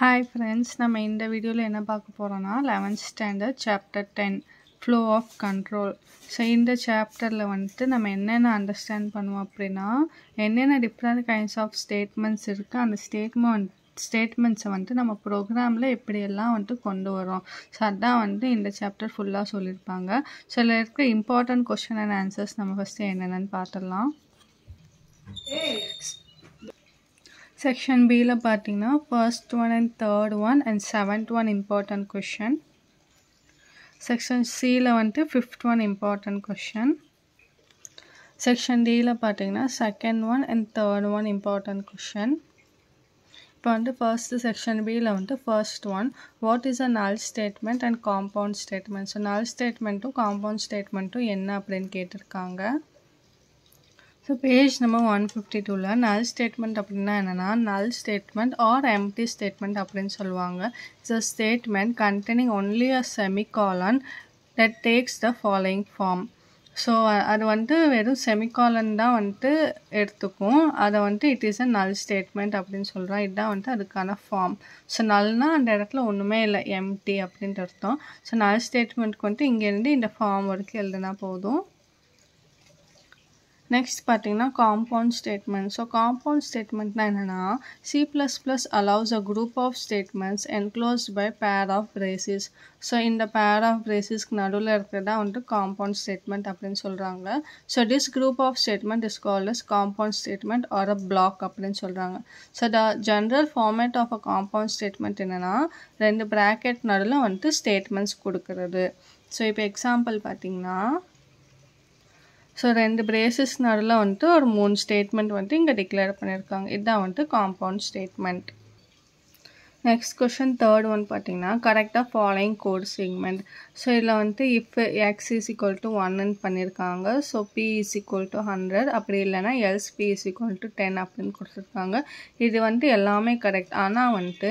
Hi friends நம்ம இந்த வீடியோவில் என்ன பார்க்க போகிறோன்னா eleventh standard chapter ten flow of control so இந்த சாப்டரில் வந்துட்டு நம்ம என்னென்ன அண்டர்ஸ்டாண்ட் பண்ணுவோம் அப்படின்னா என்னென்ன டிஃப்ரெண்ட் கைண்ட்ஸ் ஆஃப் ஸ்டேட்மெண்ட்ஸ் இருக்குது அந்த ஸ்டேட்மெண்ட் ஸ்டேட்மெண்ட்ஸை வந்துட்டு நம்ம ப்ரோக்ராமில் எப்படியெல்லாம் வந்துட்டு கொண்டு வரோம் ஸோ அதான் வந்துட்டு இந்த சாப்டர் ஃபுல்லாக சொல்லியிருப்பாங்க ஸோ இருக்க இம்பார்ட்டண்ட் கொஷின் அண்ட் ஆன்சர்ஸ் நம்ம ஃபஸ்ட்டு என்னென்னு பார்த்துடலாம் செக்ஷன் பியில் பார்த்தீங்கன்னா first one and third one and seventh one important question section சியில் வந்துட்டு fifth one important question section டியில் பார்த்தீங்கன்னா second one and third one important question இப்போ வந்து ஃபர்ஸ்ட்டு செக்ஷன் பியில் வந்துட்டு first one what is a null statement and compound statement so null ஸ்டேட்மெண்ட்டும் compound ஸ்டேட்மெண்ட்டும் என்ன அப்படின்னு கேட்டிருக்காங்க so page number one fifty டூவில் நல் ஸ்டேட்மெண்ட் அப்படின்னா என்னென்னா நல் ஸ்டேட்மெண்ட் ஆர் எம்டி ஸ்டேட்மெண்ட் அப்படின்னு சொல்லுவாங்க it's a statement containing only a semicolon that takes the following form so அது வந்துட்டு வெறும் செமிகாலன் தான் வந்துட்டு எடுத்துக்கும் அதை வந்துட்டு it is a null statement அப்படின்னு சொல்கிறோம் இதுதான் வந்துட்டு அதுக்கான ஃபார்ம் ஸோ நல்னால் அந்த இடத்துல ஒன்றுமே இல்லை எம்டி அப்படின்ட்டு அர்த்தம் ஸோ நல் ஸ்டேட்மெண்ட்க்கு வந்துட்டு இங்கேருந்து இந்த ஃபார்ம் வரைக்கும் எழுதுனா போதும் நெக்ஸ்ட் பார்த்தீங்கன்னா காம்பவுண்ட் ஸ்டேட்மெண்ட் ஸோ காம்பவுண்ட் ஸ்டேட்மெண்ட்னா என்னென்னா C plus plus allows a group of statements enclosed by pair of braces so இந்த பேர் ஆஃப் பிரேசிஸ்க்கு நடுவில் இருக்கிறதா வந்துட்டு காம்பவுண்ட் ஸ்டேட்மெண்ட் அப்படின்னு சொல்கிறாங்க so this group of statement is call is compound statement or a block அப்படின்னு சொல்கிறாங்க so the general format of a compound statement என்னென்னா ரெண்டு ப்ராக்கெட் நடுவில் வந்துட்டு ஸ்டேட்மெண்ட்ஸ் கொடுக்கறது ஸோ இப்போ எக்ஸாம்பிள் பார்த்தீங்கன்னா ஸோ ரெண்டு பிரேசஸ் நடுவில் வந்துட்டு ஒரு மூணு ஸ்டேட்மெண்ட் வந்துட்டு இங்கே டிக்ளேர் பண்ணியிருக்காங்க இதுதான் வந்துட்டு compound statement next question third one பார்த்தீங்கன்னா கரெக்டாக ஃபாலோயிங் கோட் செக்மெண்ட் ஸோ இதில் வந்துட்டு if x is equal to ஒன்னு பண்ணியிருக்காங்க so b is equal to hundred அப்படி இல்லைனா else b is equal to ten அப்படின்னு கொடுத்துருக்காங்க இது வந்துட்டு எல்லாமே கரெக்ட் ஆனால் வந்துட்டு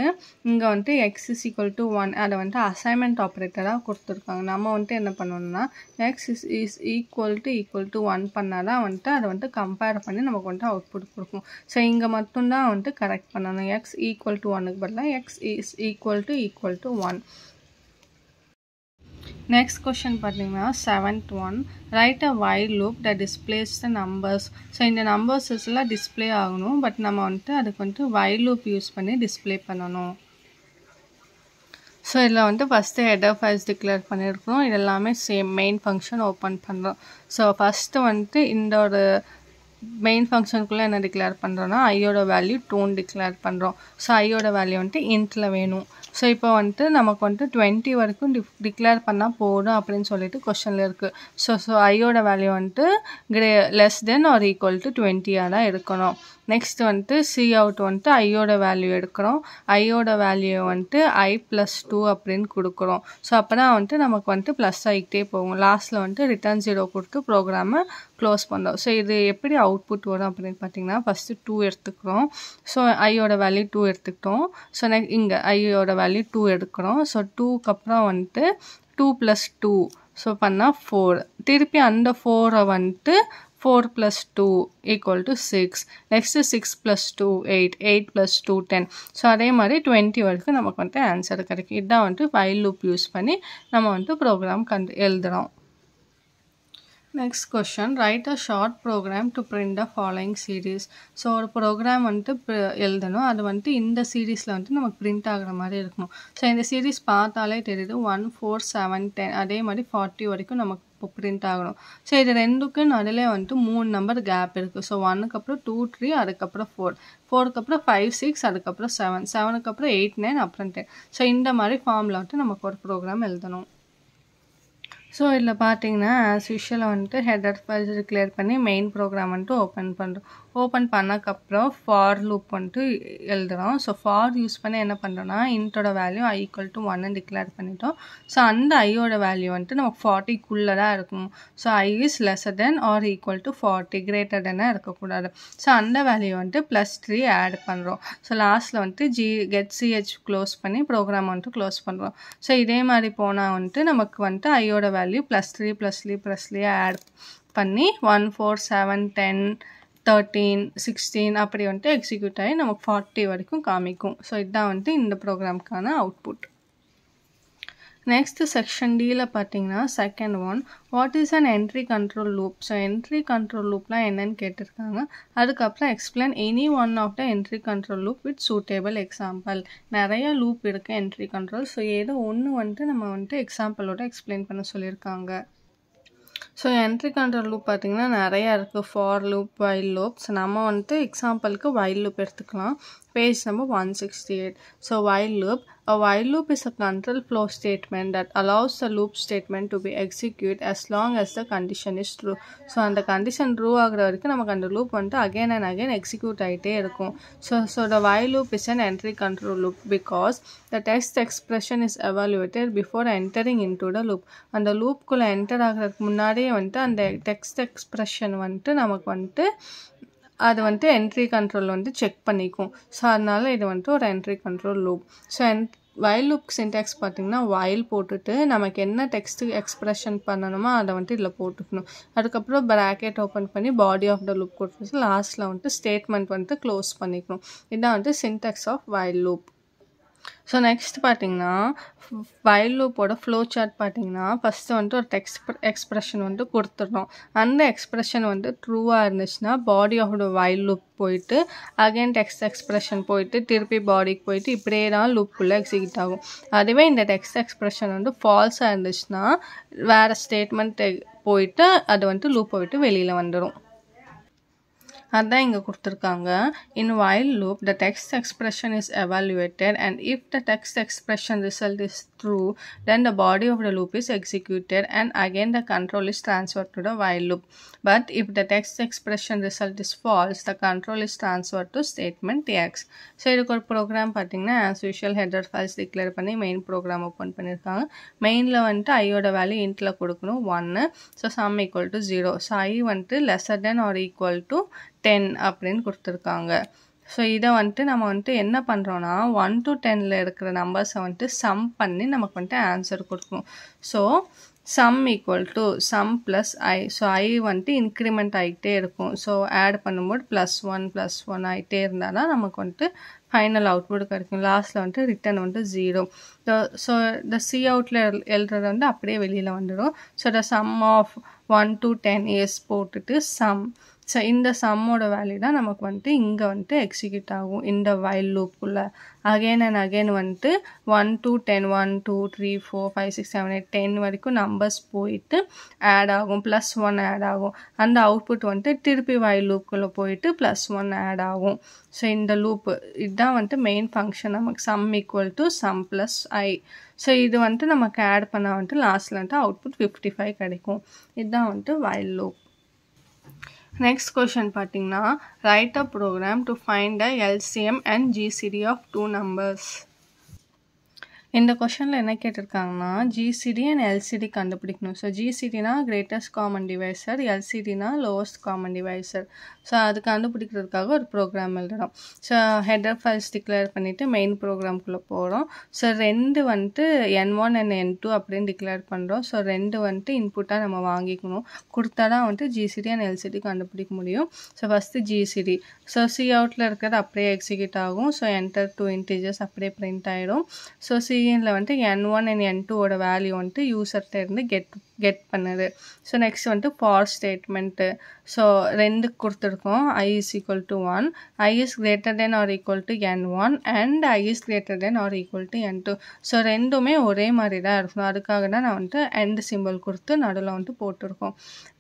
இங்கே வந்துட்டு x is equal to one அதை வந்துட்டு அசைன்மெண்ட் ஆப்ரேட்டராக கொடுத்துருக்காங்க நம்ம வந்துட்டு என்ன பண்ணணும்னா x is is equal to equal to one பண்ணால் தான் வந்துட்டு அதை வந்துட்டு கம்பேர் பண்ணி நமக்கு வந்துட்டு அவுட்புட் கொடுக்கும் ஸோ இங்கே மட்டும்தான் வந்துட்டு கரெக்ட் பண்ணணும் எக்ஸ் ஈக்குவல் டு ஒன்னுக்கு பதிலாக x x is equal to equal to 1. Next question பார்த்தீங்கன்னா seventh one write a while loop the displays the numbers so இந்த நம்பர்ஸ் எல்லாம் டிஸ்பிளே ஆகணும் பட் நம்ம வந்துட்டு அதுக்கு வந்துட்டு வைல் லூப் யூஸ் பண்ணி டிஸ்பிளே பண்ணணும் ஸோ இதில் வந்துட்டு first head of files declare பண்ணியிருக்கிறோம் இது எல்லாமே சேம் மெயின் ஃபங்க்ஷன் ஓப்பன் பண்ணுறோம் ஸோ ஃபஸ்ட்டு வந்துட்டு இந்த ஒரு மெயின் ஃபங்க்ஷனுக்குள்ளே என்ன டிக்ளேர் பண்ணுறோன்னா ஐயோட வேல்யூ டோன் டிக்ளேர் பண்ணுறோம் ஸோ ஐயோட வேல்யூ வந்துட்டு இன்ட்டில் வேணும் ஸோ இப்போ வந்துட்டு நமக்கு வந்துட்டு டுவெண்ட்டி வரைக்கும் டிஃப் டிக்ளேர் பண்ணால் போதும் அப்படின்னு சொல்லிட்டு கொஷனில் இருக்குது ஸோ ஸோ ஐயோட வேல்யூ வந்துட்டு grey less than or equal to டுவெண்ட்டியாக தான் இருக்கணும் நெக்ஸ்ட் வந்துட்டு சி அவுட் வந்துட்டு ஐயோட வேல்யூ எடுக்கிறோம் ஐயோட வேல்யூ வந்துட்டு ஐ ப்ளஸ் டூ அப்படின்னு கொடுக்குறோம் ஸோ தான் வந்துட்டு நமக்கு வந்துட்டு ப்ளஸ் ஆகிக்கிட்டே போகும் லாஸ்ட்டில் வந்துட்டு ரிட்டர்ன் ஜீரோ கொடுத்து ப்ரோக்ராமை க்ளோஸ் பண்ணோம் ஸோ இது எப்படி அவுட்புட் வரும் அப்படின்னு பார்த்தீங்கன்னா ஃபஸ்ட்டு டூ எடுத்துக்கிறோம் ஸோ ஐயோட வேல்யூ டூ எடுத்துக்கிட்டோம் ஸோ நெக் இங்கே ஐயோட வேல்யூ டூ எடுக்கிறோம் ஸோ டூக்கு அப்புறம் வந்துட்டு டூ ப்ளஸ் டூ ஸோ பண்ணால் ஃபோர் திருப்பி அந்த ஃபோரை வந்துட்டு 4 plus 2 equal to 6 next 6 plus 2 8 8 plus 2 10 so அதே மாதிரி டுவெண்ட்டி வரைக்கும் நமக்கு வந்துட்டு ஆன்சர் கிடைக்கும் இதுதான் வந்துட்டு ஃபைல் லூப் யூஸ் பண்ணி நம்ம வந்துட்டு ப்ரோக்ராம் கண்டு எழுதுகிறோம் next question write a short program to print a following series so ஒரு ப்ரோக்ராம் வந்துட்டு எழுதணும் அது வந்துட்டு இந்த சீரீஸில் வந்துட்டு நமக்கு பிரிண்ட் ஆகிற மாதிரி இருக்கணும் ஸோ இந்த சீரீஸ் பார்த்தாலே தெரியுது ஒன் ஃபோர் செவன் டென் அதே மாதிரி ஃபார்ட்டி வரைக்கும் நமக்கு இப்போ பிரிண்ட் ஆகணும் ஸோ இது ரெண்டுக்கும் நடுவில் வந்துட்டு மூணு நம்பர் கேப் இருக்குது ஸோ ஒன்னுக்கு அப்புறம் டூ த்ரீ அதுக்கப்புறம் ஃபோர் ஃபோருக்கு அப்புறம் ஃபைவ் சிக்ஸ் அதுக்கப்புறம் செவன் செவனுக்கு அப்புறம் எயிட் நைன் அப்புறம் டென் ஸோ இந்த மாதிரி ஃபார்மில் வந்துட்டு நமக்கு ஒரு ப்ரோக்ராம் எழுதணும் ஸோ இதில் பார்த்தீங்கன்னா ஆஸ் யூஷுவலாக வந்துட்டு ஹெடர் ஃபைல்ஸ் டிக்ளேர் பண்ணி மெயின் ப்ரோக்ராம் வந்துட்டு ஓப்பன் பண்ணுறோம் ஓப்பன் பண்ணக்கப்புறம் ஃபார் லூப் வந்துட்டு எழுதுகிறோம் ஸோ ஃபார் யூஸ் பண்ணி என்ன பண்ணுறோன்னா இன்ட்டோட வேல்யூ ஐ ஈக்குவல் டு ஒன்னு டிக்ளேர் பண்ணிட்டோம் ஸோ அந்த ஐயோட வேல்யூ வந்துட்டு நமக்கு ஃபார்ட்டிக்குள்ளே தான் இருக்கணும் so i is lesser than or equal to forty greater தென்னாக இருக்கக்கூடாது ஸோ அந்த வேல்யூ வந்துட்டு ப்ளஸ் த்ரீ ஆட் பண்ணுறோம் ஸோ லாஸ்ட்டில் வந்துட்டு ஜி கெட் சிஹெச் க்ளோஸ் பண்ணி ப்ரோக்ராம் வந்துட்டு க்ளோஸ் பண்ணுறோம் ஸோ இதே மாதிரி போனால் வந்துட்டு நமக்கு வந்துட்டு ஐயோட value value plus three plus three plus three add பண்ணி one four seven ten thirteen sixteen அப்படி வந்துட்டு எக்ஸிக்யூட் ஆகி நமக்கு ஃபார்ட்டி வரைக்கும் காமிக்கும் ஸோ இதுதான் வந்துட்டு இந்த ப்ரோக்ராம்க்கான அவுட்புட் நெக்ஸ்ட்டு செக்ஷன் டியில் பார்த்தீங்கன்னா second one what is an entry control loop so entry control லூப்லாம் என்னன்னு கேட்டிருக்காங்க அதுக்கப்புறம் explain any one of the entry control loop with suitable example நிறைய லூப் இருக்குது என்ட்ரி கண்ட்ரோல் ஸோ ஏதோ ஒன்று வந்துட்டு நம்ம வந்துட்டு எக்ஸாம்பிளோட எக்ஸ்பிளைன் பண்ண சொல்லியிருக்காங்க ஸோ என்ட்ரி கண்ட்ரோல் லூப் பார்த்திங்கன்னா நிறையா இருக்குது ஃபார் லூப் வைல் ஸோ நம்ம வந்துட்டு எக்ஸாம்பிளுக்கு வைல் லூப் எடுத்துக்கலாம் page number 168. So while loop, a while loop is a control flow statement that allows the loop statement to be executed as long as the condition is true. So the condition true ஆகிற வரைக்கும் நமக்கு அந்த loop வந்துட்டு again and again execute ஆகிட்டே இருக்கும். So, so the while loop is an entry control loop because the text expression is evaluated before entering into the loop. the loop குள்ள enter ஆகிறதுக்கு முன்னாடியே and the text expression வந்துட்டு நமக்கு வந்துட்டு அது வந்துட்டு என்ட்ரி கண்ட்ரோல் வந்து செக் பண்ணிக்கும் ஸோ அதனால் இது வந்துட்டு ஒரு என்ட்ரி கண்ட்ரோல் லூப் ஸோ என் வயல் லூப் சின்டாக்ஸ் பார்த்திங்கன்னா வயல் போட்டுட்டு நமக்கு என்ன டெக்ஸ்ட்டு எக்ஸ்ப்ரெஷன் பண்ணணுமோ அதை வந்துட்டு இதில் போட்டுக்கணும் அதுக்கப்புறம் ப்ராக்கெட் ஓப்பன் பண்ணி பாடி ஆஃப் த லூப் கொடுத்து லாஸ்ட்டில் வந்துட்டு ஸ்டேட்மெண்ட் வந்துட்டு க்ளோஸ் பண்ணிக்கணும் இதான் வந்துட்டு syntax of while loop so next பார்த்தீங்கன்னா வயல் லூப்போட ஃப்ளோ சார்ட் பார்த்தீங்கன்னா ஃபஸ்ட்டு வந்துட்டு ஒரு டெக்ஸ்ட் எக்ஸ்ப்ரெஷன் வந்துட்டு கொடுத்துட்றோம் அந்த எக்ஸ்ப்ரெஷன் வந்து ட்ரூவாக இருந்துச்சுன்னா பாடி ஆஃப் வயல் லூப் போயிட்டு அகைன் டெக்ஸ்ட் எக்ஸ்ப்ரெஷன் போயிட்டு திருப்பி பாடிக்கு போயிட்டு இப்படியே தான் லூப்புக்குள்ளே எக்ஸிக்யூட் ஆகும் அதுவே இந்த டெக்ஸ்ட் எக்ஸ்ப்ரெஷன் வந்து ஃபால்ஸாக இருந்துச்சுன்னா வேறு ஸ்டேட்மெண்ட் போயிட்டு அது வந்துட்டு லூப்பை விட்டு வெளியில் வந்துடும் அதுதான் இங்கே கொடுத்துருக்காங்க in while loop the test expression is evaluated and if the test expression result is true then the body of the loop is executed and again the control is transferred to the while loop but if the text expression result is false the control is transferred to statement x so இதுக்கு ஒரு program பார்த்திங்கன்னா as usual header files declare பண்ணி main program open பண்ணியிருக்காங்க மெயினில் வந்துட்டு ஐயோட value இன்ட்டில் கொடுக்கணும் ஒன்று so sum equal to zero so i வந்துட்டு lesser than or equal to ten அப்படின்னு கொடுத்துருக்காங்க ஸோ இதை வந்துட்டு நம்ம வந்துட்டு என்ன பண்ணுறோன்னா ஒன் டு டெனில் இருக்கிற நம்பர்ஸை வந்துட்டு சம் பண்ணி நமக்கு வந்துட்டு ஆன்சர் கொடுக்கணும் so sum equal to sum plus i so i வந்துட்டு இன்க்ரிமெண்ட் ஆகிட்டே இருக்கும் ஸோ ஆட் பண்ணும்போது ப்ளஸ் ஒன் ப்ளஸ் ஒன் ஆகிட்டே இருந்தால் தான் நமக்கு வந்துட்டு ஃபைனல் அவுட்புட் கிடைக்கும் லாஸ்ட்டில் வந்துட்டு ரிட்டன் வந்துட்டு ஜீரோ ஸோ த சி அவுட்டில் எழுதுறது வந்து அப்படியே வெளியில் வந்துடும் so the sum of one to ten years போட்டுட்டு சம் ஸோ இந்த சம்மோட வேல்யூ தான் நமக்கு வந்துட்டு இங்கே வந்துட்டு எக்ஸிக்யூட் ஆகும் இந்த வைல் லூப்புக்குள்ளே அகேன் அண்ட் அகெயின் வந்துட்டு one two ten one two three four five six seven eight ten வரைக்கும் நம்பர்ஸ் போயிட்டு ஆட் ஆகும் ப்ளஸ் ஒன் ஆட் ஆகும் அந்த அவுட்புட் வந்துட்டு திருப்பி வைல் லூப்புக்குள்ளே போயிட்டு ப்ளஸ் ஒன் ஆட் ஆகும் ஸோ இந்த லூப்பு இதுதான் வந்துட்டு மெயின் ஃபங்க்ஷன் நமக்கு sum equal to sum plus i so இது வந்துட்டு நமக்கு ஆட் பண்ணால் வந்துட்டு லாஸ்ட்டில் வந்துட்டு அவுட்புட் ஃபிஃப்டி ஃபைவ் கிடைக்கும் இதுதான் வந்துட்டு வைல் லூப் Next question பார்த்தீங்கன்னா write a program to find the LCM and GCD of two numbers இந்த கொஷனில் என்ன கேட்டிருக்காங்கன்னா ஜிசிடி அண்ட் எல்சிடி கண்டுபிடிக்கணும் ஸோ ஜிசிடினா கிரேட்டஸ்ட் காமன் டிவைசர் எல்சிடினா லோவஸ்ட் காமன் டிவைசர் ஸோ அது கண்டுபிடிக்கிறதுக்காக ஒரு ப்ரோக்ராம் எழுதுகிறோம் ஸோ ஆஃப் ஃபைல்ஸ் டிக்ளேர் பண்ணிவிட்டு மெயின் ப்ரோக்ராம்குள்ளே போகிறோம் ஸோ ரெண்டு வந்துட்டு n one and n two அப்படின்னு டிக்ளேர் பண்ணுறோம் ஸோ ரெண்டு வந்துட்டு இன்புட்டாக நம்ம வாங்கிக்கணும் கொடுத்தா தான் வந்துட்டு ஜிசிடி அண்ட் எல்சிடி கண்டுபிடிக்க முடியும் so first GCD so C அவுட்டில் இருக்கிறது அப்படியே எக்ஸிக்யூட் ஆகும் ஸோ என்டர் டூ இன்டீஜர்ஸ் அப்படியே பிரிண்ட் ஆகிடும் ஸோ சி பிஎனில் வந்துட்டு என் ஒன் அண்ட் என் டூவோட வேல்யூ வந்துட்டு யூசர்கிட்ட இருந்து கெட் கெட் பண்ணுது ஸோ நெக்ஸ்ட் வந்துட்டு ஃபார் ஸ்டேட்மெண்ட்டு ஸோ ரெண்டுக்கு கொடுத்துருக்கோம் i is equal to one i is greater than or equal to n one and i is greater than or equal to n two so ரெண்டுமே ஒரே மாதிரி தான் இருக்கணும் அதுக்காக தான் நான் வந்துட்டு எண்ட் சிம்பிள் கொடுத்து நடுவில் வந்துட்டு போட்டிருக்கோம்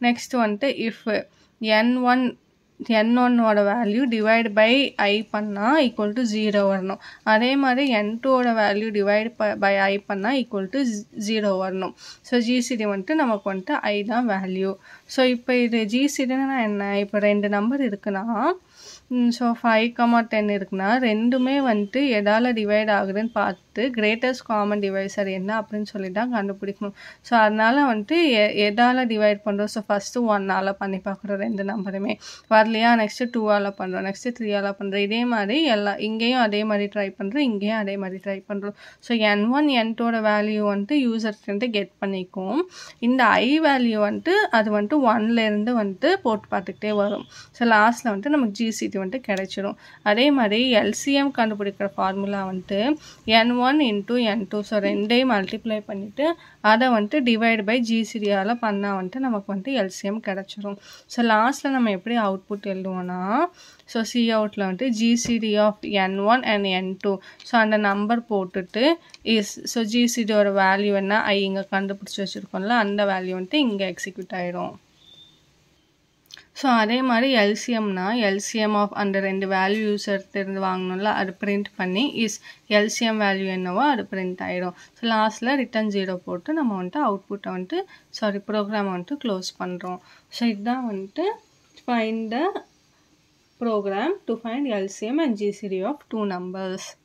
நெக்ஸ்ட் வந்துட்டு இஃப் என் ஒன் என் ஒன்னோட வேல்யூ டிவைட் பை ஐ பண்ணால் ஈக்குவல் டு ஜீரோ வரணும் அதே மாதிரி என் டூவோட வேல்யூ டிவைட் பை ஐ பண்ணால் ஈக்குவல் டு ஜீரோ வரணும் ஸோ ஜிசிடி வந்துட்டு நமக்கு வந்துட்டு ஐ தான் வேல்யூ ஸோ இப்போ இது நான் என்ன இப்போ ரெண்டு நம்பர் இருக்குனா ஸோ 5,10 இருக்குனா டென் மே ரெண்டுமே வந்துட்டு எதால் டிவைட் ஆகுதுன்னு பார்த்து greatest காமன் divisor என்ன அப்படின்னு சொல்லி தான் கண்டுபிடிக்கணும் ஸோ அதனால் வந்துட்டு எ எதால் டிவைட் பண்ணுறோம் ஸோ ஃபஸ்ட்டு பண்ணிப்பாக்குறு பண்ணி பார்க்குறோம் ரெண்டு நம்பருமே வரலையா நெக்ஸ்ட்டு டூ பண்ணுறோம் நெக்ஸ்ட்டு த்ரீ பண்ணுறோம் இதே மாதிரி எல்லா இங்கேயும் அதே மாதிரி ட்ரை பண்ணுறோம் இங்கேயும் அதே மாதிரி ட்ரை பண்ணுறோம் ஸோ என் ஒன் என்ட்டோட வேல்யூ வந்துட்டு யூசர்ஸ் வந்துட்டு கெட் பண்ணிக்கும் இந்த ஐ வேல்யூ வந்துட்டு அது வந்துட்டு ஒன்லேருந்து வந்துட்டு போட்டு பார்த்துக்கிட்டே வரும் ஸோ லாஸ்ட்டில் வந்துட்டு நமக்கு ஜிசிடி வந்துட்டு கிடைச்சிடும் அதே மாதிரி எல்சிஎம் கண்டுபிடிக்கிற ஃபார்முலா வந்துட்டு n one into n two so ரெண்டையும் மல்டிப்ளை பண்ணிவிட்டு அதை வந்துட்டு டிவைட் பை ஜிசிடியால் பண்ணால் வந்துட்டு நமக்கு வந்துட்டு எல்சிஎம் கிடச்சிரும் ஸோ லாஸ்ட்டில் நம்ம எப்படி அவுட்புட் போட்டு எழுதுவோன்னா ஸோ சி அவுட்டில் வந்துட்டு GCD of n one and n two so அந்த நம்பர் போட்டுட்டு இஸ் ஸோ ஜிசிடியோட வேல்யூ என்ன ஐ இங்கே கண்டுபிடிச்சி வச்சுருக்கோம்ல அந்த வேல்யூ வந்துட்டு இங்கே எக்ஸிக்யூட் ஆகிடும் ஸோ அதே மாதிரி எல்சிஎம்னா எல்சிஎம் ஆஃப் அந்த ரெண்டு வேல்யூ யூஸர்லேருந்து வாங்கணும்ல அது பிரிண்ட் பண்ணி இஸ் எல்சிஎம் வேல்யூ என்னவோ அது பிரிண்ட் ஆகிடும் ஸோ லாஸ்ட்டில் ரிட்டன் ஜீரோ போட்டு நம்ம வந்துட்டு அவுட்புட்டை வந்துட்டு சாரி ப்ரோக்ராமை வந்துட்டு க்ளோஸ் பண்ணுறோம் ஸோ இதுதான் வந்துட்டு find the program to find LCM and GCD of two numbers.